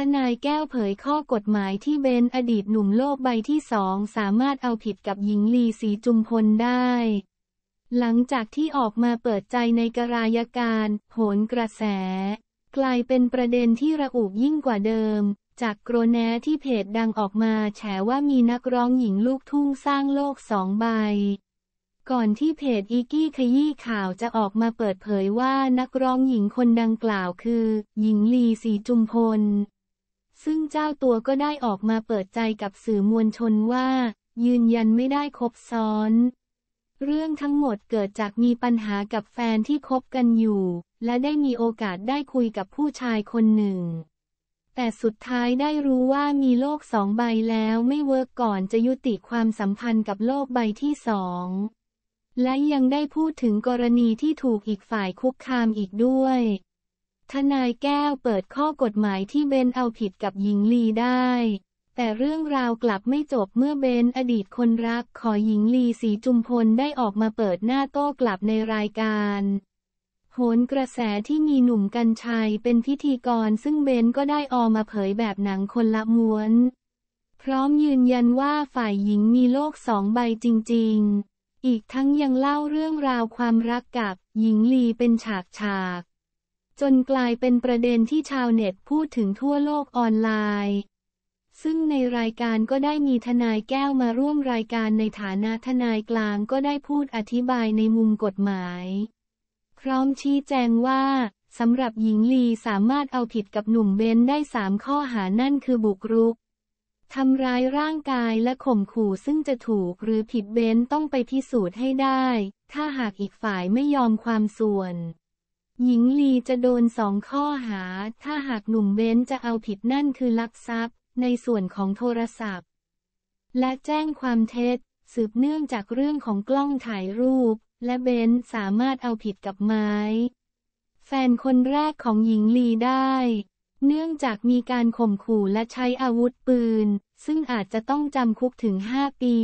ทนายแก้วเผยข้อกฎหมายที่เบนอดีตหนุ่มโลกใบที่สองสามารถเอาผิดกับหญิงลีสีจุมพลได้ หลังจากที่ออกมาเปิดใจในกรายการโหนกระแสกลายเป็นประเด็นที่ระอุยิ่งกว่าเดิม จากโกรแนที่เพจดังออกมาแฉว่ามีนักร้องหญิงลูกทุ่งสร้างโลกสองใบ ก่อนที่เพจอีกี้ขยี้ข่าวจะออกมาเปิดเผยว่านักร้องหญิงคนดังกล่าวคือ หญิงลีสีจุมพลซึ่งเจ้าตัวก็ได้ออกมาเปิดใจกับสื่อมวลชนว่า ยืนยันไม่ได้คบซ้อน เรื่องทั้งหมดเกิดจากมีปัญหากับแฟนที่คบกันอยู่ และได้มีโอกาสได้คุยกับผู้ชายคนหนึ่ง แต่สุดท้ายได้รู้ว่ามีโลกสองใบแล้วไม่เวิร์กก่อนจะยุติความสัมพันธ์กับโลกใบที่สอง และยังได้พูดถึงกรณีที่ถูกอีกฝ่ายคุกคามอีกด้วยทนายแก้วเปิดข้อกฎหมายที่เบนเอาผิดกับหญิงลีได้ แต่เรื่องราวกลับไม่จบเมื่อเบนอดีตคนรักขอหญิงลีสีจุมพลได้ออกมาเปิดหน้าโต้กลับในรายการ โหนกระแสที่มีหนุ่มกัญชัยเป็นพิธีกรซึ่งเบนก็ได้ออกมาเผยแบบหนังคนละม้วนพร้อมยืนยันว่าฝ่ายหญิงมีโลกสองใบจริงๆ อีกทั้งยังเล่าเรื่องราวความรักกับหญิงลีเป็นฉากฉากจนกลายเป็นประเด็นที่ชาวเน็ตพูดถึงทั่วโลกออนไลน์ ซึ่งในรายการก็ได้มีทนายแก้วมาร่วมรายการในฐานะทนายกลางก็ได้พูดอธิบายในมุมกฎหมาย พร้อมชี้แจงว่าสำหรับหญิงลีสามารถเอาผิดกับหนุ่มเบนได้สามข้อหานั่นคือบุกรุกทำร้ายร่างกายและข่มขู่ซึ่งจะถูกหรือผิดเบนต้องไปพิสูจน์ให้ได้ ถ้าหากอีกฝ่ายไม่ยอมความส่วนหญิงลีจะโดนสองข้อหา ถ้าหากหนุ่มเบ้นจะเอาผิดนั่นคือ ลักทรัพย์ ในส่วนของโทรศัพท์ และแจ้งความเท็จ สืบเนื่องจากเรื่องของกล้องถ่ายรูป และเบ้นสามารถเอาผิดกับไม้ แฟนคนแรกของหญิงลีได้ เนื่องจากมีการข่มขู่และใช้อาวุธปืน ซึ่งอาจจะต้องจำคุกถึง 5 ปี